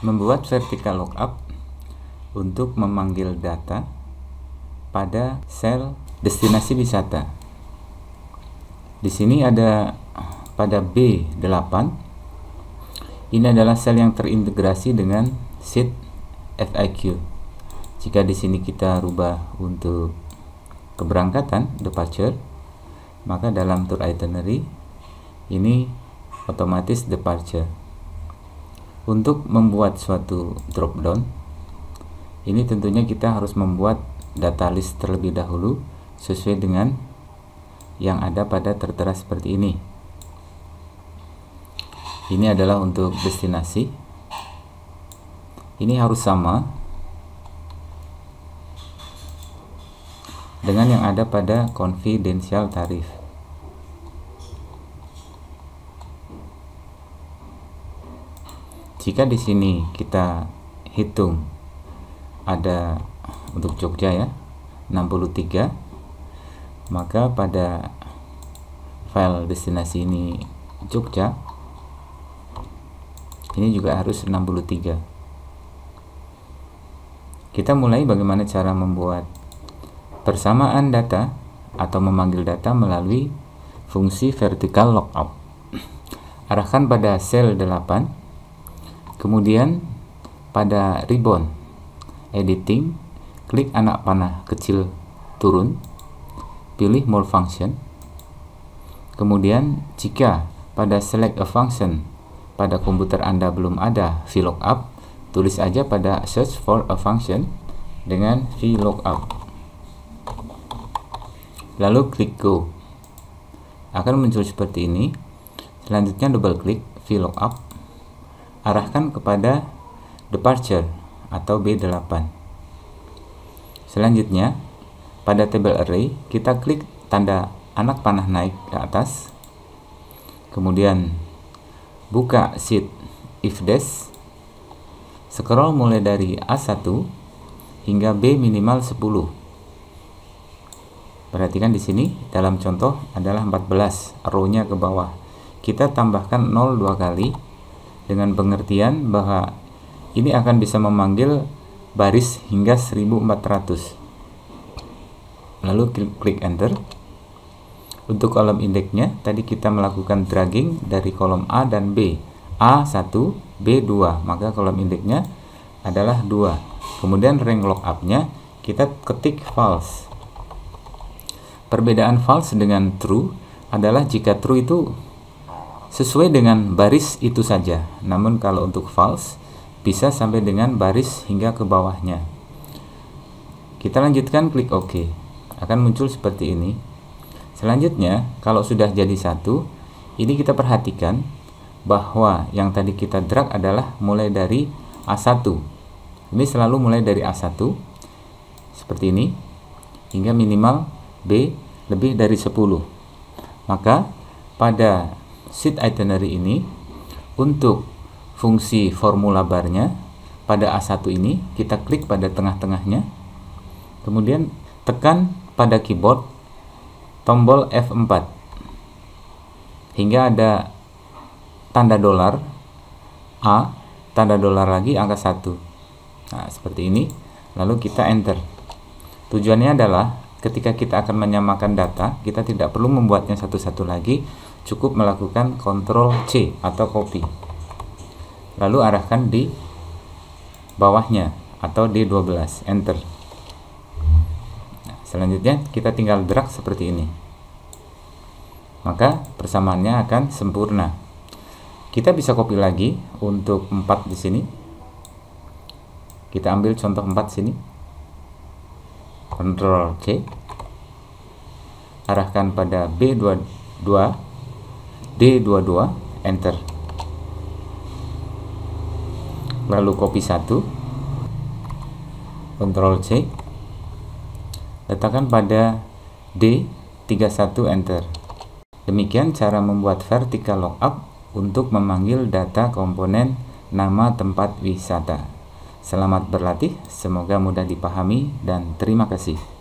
membuat vertical lookup untuk memanggil data pada sel destinasi wisata. Di sini ada pada B8. Ini adalah sel yang terintegrasi dengan sheet FIQ. Jika di sini kita rubah untuk keberangkatan departure, maka dalam tour itinerary ini otomatis departure. Untuk membuat suatu dropdown, ini tentunya kita harus membuat data list terlebih dahulu sesuai dengan yang ada pada tertera seperti ini. Ini adalah untuk destinasi. Ini harus sama dengan yang ada pada confidential tarif. jika di sini kita hitung ada untuk Jogja ya 63 maka pada file destinasi ini Jogja ini juga harus 63 kita mulai bagaimana cara membuat persamaan data atau memanggil data melalui fungsi vertical lockout arahkan pada sel 8 Kemudian pada ribbon editing, klik anak panah kecil turun, pilih more function. Kemudian jika pada select a function pada komputer Anda belum ada VLOOKUP, tulis aja pada search for a function dengan VLOOKUP. Lalu klik go. Akan muncul seperti ini. Selanjutnya double klik VLOOKUP arahkan kepada departure atau B8. Selanjutnya, pada table array, kita klik tanda anak panah naik ke atas, kemudian buka sheet if this. scroll mulai dari A1 hingga B minimal 10. Perhatikan di sini, dalam contoh adalah 14, row-nya ke bawah. Kita tambahkan 0 dua kali, dengan pengertian bahwa ini akan bisa memanggil baris hingga 1400 lalu klik, enter untuk kolom indeksnya tadi kita melakukan dragging dari kolom A dan B A1 B2 maka kolom indeksnya adalah 2 kemudian rank lookup nya kita ketik false perbedaan false dengan true adalah jika true itu sesuai dengan baris itu saja. Namun kalau untuk false bisa sampai dengan baris hingga ke bawahnya. Kita lanjutkan klik OK. Akan muncul seperti ini. Selanjutnya, kalau sudah jadi satu, ini kita perhatikan bahwa yang tadi kita drag adalah mulai dari A1. Ini selalu mulai dari A1 seperti ini hingga minimal B lebih dari 10. Maka pada sheet itinerary ini untuk fungsi formula barnya pada A1 ini kita klik pada tengah-tengahnya kemudian tekan pada keyboard tombol F4 hingga ada tanda dolar A tanda dolar lagi angka 1 nah seperti ini lalu kita enter tujuannya adalah ketika kita akan menyamakan data kita tidak perlu membuatnya satu-satu lagi cukup melakukan kontrol C atau copy lalu arahkan di bawahnya atau D12 enter nah, selanjutnya kita tinggal drag seperti ini maka persamaannya akan sempurna kita bisa copy lagi untuk 4 di sini kita ambil contoh 4 sini Ctrl C arahkan pada B22 D22 enter lalu copy 1 Ctrl C letakkan pada D31 enter demikian cara membuat vertical lookup untuk memanggil data komponen nama tempat wisata selamat berlatih semoga mudah dipahami dan terima kasih